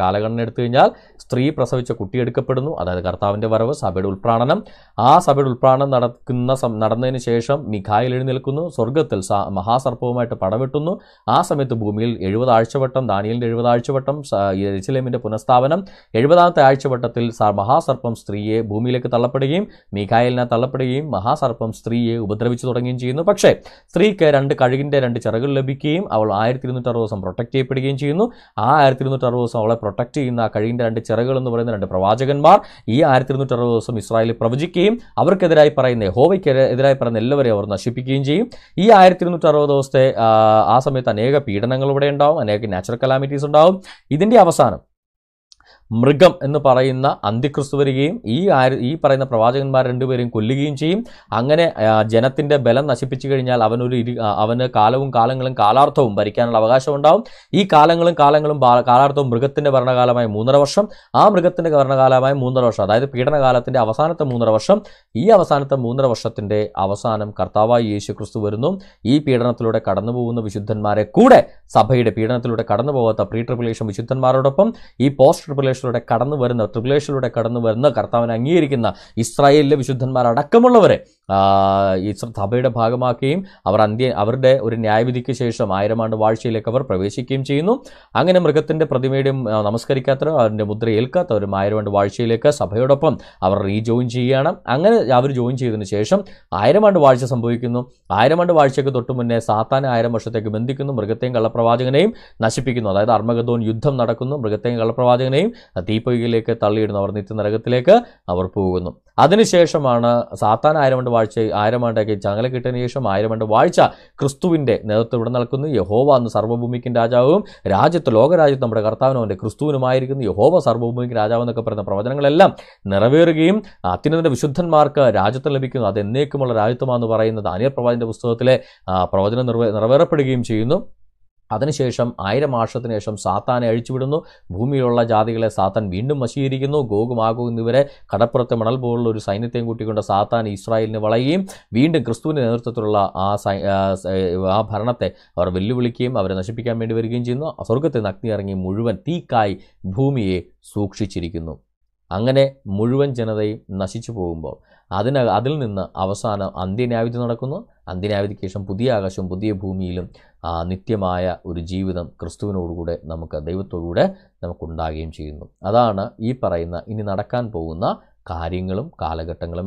കാലഗണന എടുത്തു കഴിഞ്ഞാൽ സ്ത്രീ പ്രസവിച്ച കുട്ടി എടുക്കപ്പെടുന്നു അതായത് കർത്താവിൻ്റെ വരവ് സഭയുടെ ഉൾപ്രാണനം ആ സഭയുടെ ഉൾപ്രാണനം നടക്കുന്ന നടന്നതിന് ശേഷം മിഖായിൽ എഴുന്നേൽക്കുന്നു സ്വർഗത്തിൽ മഹാസർപ്പവുമായിട്ട് പടവെട്ടുന്നു ആ സമയത്ത് ഭൂമിയിൽ എഴുപത് ആഴ്ചവട്ടം ദാനിയലിൻ്റെ എഴുപത് ആഴ്ചവട്ടം യരിശിലേമിൻ്റെ പുനഃസ്ഥാപനം എഴുപതാമത്തെ ആഴ്ചവട്ടത്തിൽ മഹാസർപ്പം സ്ത്രീയെ ഭൂമിയിലേക്ക് തള്ളപ്പെടുകയും മിഖായലിനെ തള്ളപ്പെടുകയും മഹാസർപ്പം സ്ത്രീയെ ഉപദ്രവിച്ചു തുടങ്ങുകയും ചെയ്യുന്നു പക്ഷേ സ്ത്രീക്ക് രണ്ട് കഴുകിൻ്റെ രണ്ട് ചിറകൾ ലഭിക്കുകയും അവൾ ആയിരത്തി ഇരുന്നൂറ്ററുപത് ദിവസം പ്രൊട്ടക്ട് ചെയ്യപ്പെടുകയും ചെയ്യുന്നു ആ ആയിരത്തി ഇരുന്നൂറ്ററുപത് ദിവസം അവളെ പ്രൊട്ടക്ട് ചെയ്യുന്ന ആ രണ്ട് ചിറകുകൾ എന്ന് പറയുന്ന രണ്ട് പ്രവാചകന്മാർ ഈ ആയിരത്തി ഇരുന്നൂറ്ററുപത് ദിവസം ഇസ്രായേലിൽ പ്രവചിക്കുകയും അവർക്കെതിരായി പറയുന്ന ഹോവയ്ക്ക് എതിരായി പറയുന്ന എല്ലാവരെയും അവർ നശിപ്പിക്കുകയും ചെയ്യും ഈ ആയിരത്തി ഇരുന്നൂറ്ററുപത് ദിവസത്തെ ആ സമയത്ത് അനേക പീഡനങ്ങൾ ഇവിടെ ഉണ്ടാവും അനേക നാച്ചുറൽ കലാമിറ്റീസ് ഉണ്ടാവും ഇതിൻ്റെ അവസാനം മൃഗം എന്ന് പറയുന്ന അന്തിക്രിസ്തു വരികയും ഈ ഈ പറയുന്ന പ്രവാചകന്മാർ രണ്ടുപേരെയും കൊല്ലുകയും ചെയ്യും അങ്ങനെ ജനത്തിൻ്റെ ബലം നശിപ്പിച്ചു കഴിഞ്ഞാൽ അവനൊരു ഇരു അവന് കാലവും കാലങ്ങളും കാലാർത്ഥവും ഭരിക്കാനുള്ള അവകാശം ഉണ്ടാവും ഈ കാലങ്ങളും കാലങ്ങളും കാലാർത്ഥവും മൃഗത്തിൻ്റെ ഭരണകാലമായി മൂന്നര വർഷം ആ മൃഗത്തിൻ്റെ ഭരണകാലമായി മൂന്നര വർഷം അതായത് പീഡനകാലത്തിൻ്റെ അവസാനത്തെ മൂന്നര വർഷം ഈ അവസാനത്തെ മൂന്നര വർഷത്തിൻ്റെ അവസാനം കർത്താവായി യേശു ക്രിസ്തു വരുന്നു ഈ പീഡനത്തിലൂടെ കടന്നു പോകുന്ന വിശുദ്ധന്മാരെ കൂടെ സഭയുടെ പീഡനത്തിലൂടെ കടന്നു പോകാത്ത പ്രീ ട്രിപ്പുലേഷൻ വിശുദ്ധന്മാരോടൊപ്പം ഈ പോസ്റ്റ് ട്രിപ്പുലേഷൻ ട്രിബുലേഷനിലൂടെ കടന്നു വരുന്ന ട്രിബുലേഷനിലൂടെ കടന്നു വരുന്ന കർത്താവിനെ അംഗീകരിക്കുന്ന ഇസ്രായേലിലെ വിശുദ്ധന്മാരടക്കമുള്ളവരെ ഈശ്വർ സഭയുടെ ഭാഗമാക്കുകയും അവർ അന്ത്യ അവരുടെ ഒരു ന്യായവിധിക്ക് ശേഷം ആയിരം ആണ്ട് വാഴ്ചയിലേക്ക് അവർ പ്രവേശിക്കുകയും ചെയ്യുന്നു അങ്ങനെ മൃഗത്തിൻ്റെ പ്രതിമയുടെയും നമസ്കരിക്കാത്തവരും അവരുടെ മുദ്ര ഏൽക്കാത്തവരും ആയിരം ആണ്ട് വാഴ്ചയിലേക്ക് സഭയോടൊപ്പം അവർ റീജോയിൻ ചെയ്യുകയാണ് അങ്ങനെ അവർ ജോയിൻ ചെയ്തതിന് ശേഷം ആയിരം ആണ്ട് വാഴ്ച സംഭവിക്കുന്നു ആയിരം ആണ്ട് വാഴ്ചയ്ക്ക് തൊട്ട് മുന്നേ സാത്താൻ ആയിരം വർഷത്തേക്ക് ബന്ധിക്കുന്നു മൃഗത്തെയും കള്ളപ്രവാചകനെയും നശിപ്പിക്കുന്നു അതായത് അർമ്മഗതോൻ യുദ്ധം നടക്കുന്നു മൃഗത്തെയും കള്ളപ്രവാചകനെയും ദീപകിലേക്ക് തള്ളിയിടുന്നു അവർ നിത്യനരകത്തിലേക്ക് അവർ പോകുന്നു അതിനുശേഷമാണ് സാത്താൻ ആയിരം ആണ്ട് വാഴ്ച ആയിരം ആണ്ടൊക്കെ ചങ്ങല കിട്ടിയതിന് ശേഷം ആയിരം ആണ്ട് വാഴ്ച ക്രിസ്തുവിൻ്റെ നേതൃത്വം ഇവിടെ നൽകുന്നു യഹോവ എന്ന് സർവ്വഭൂമിക്കും രാജാവും രാജ്യത്ത് ലോകരാജ്യത്ത് നമ്മുടെ കർത്താവിനും അവൻ്റെ ക്രിസ്തുവിനുമായിരിക്കുന്നു യഹോവ സർവ്വഭൂമിക്ക് രാജാവ് എന്നൊക്കെ പറയുന്ന പ്രവചനങ്ങളെല്ലാം നിറവേറുകയും അത്യുന്നതിൻ്റെ വിശുദ്ധന്മാർക്ക് രാജ്യത്വം ലഭിക്കുന്നു അത് എന്നേക്കുമുള്ള രാജ്യത്വമാണെന്ന് പറയുന്നത് അനിയർ പ്രവാചൻ്റെ പുസ്തകത്തിലെ പ്രവചനം നിറവേ നിറവേറപ്പെടുകയും ചെയ്യുന്നു അതിനുശേഷം ആയിരം വർഷത്തിന് ശേഷം സാത്താനെ അഴിച്ചുവിടുന്നു ഭൂമിയിലുള്ള ജാതികളെ സാത്താൻ വീണ്ടും വശീകരിക്കുന്നു ഗോകുമാകു എന്നിവരെ കടപ്പുറത്തെ മണൽ പോലുള്ള ഒരു സൈന്യത്തെയും കൂട്ടിക്കൊണ്ട് സാത്താൻ ഇസ്രായേലിന് വളയുകയും വീണ്ടും ക്രിസ്തുവിൻ്റെ നേതൃത്വത്തിലുള്ള ആ ആ ഭരണത്തെ അവർ വെല്ലുവിളിക്കുകയും അവരെ നശിപ്പിക്കാൻ വേണ്ടി വരികയും ചെയ്യുന്നു സ്വർഗത്തെ നഗ്നി ഇറങ്ങി മുഴുവൻ തീക്കായി ഭൂമിയെ സൂക്ഷിച്ചിരിക്കുന്നു അങ്ങനെ മുഴുവൻ ജനതയും നശിച്ചു പോകുമ്പോൾ അതിന അതിൽ നിന്ന് അവസാനം അന്ത്യന്യായുധം നടക്കുന്നു അന്തിനാവധിക്ക് ശേഷം പുതിയ ആകാശവും പുതിയ ഭൂമിയിലും നിത്യമായ ഒരു ജീവിതം ക്രിസ്തുവിനോടുകൂടെ നമുക്ക് ദൈവത്തോടുകൂടെ നമുക്കുണ്ടാകുകയും ചെയ്യുന്നു അതാണ് ഈ പറയുന്ന ഇനി നടക്കാൻ പോകുന്ന കാര്യങ്ങളും കാലഘട്ടങ്ങളും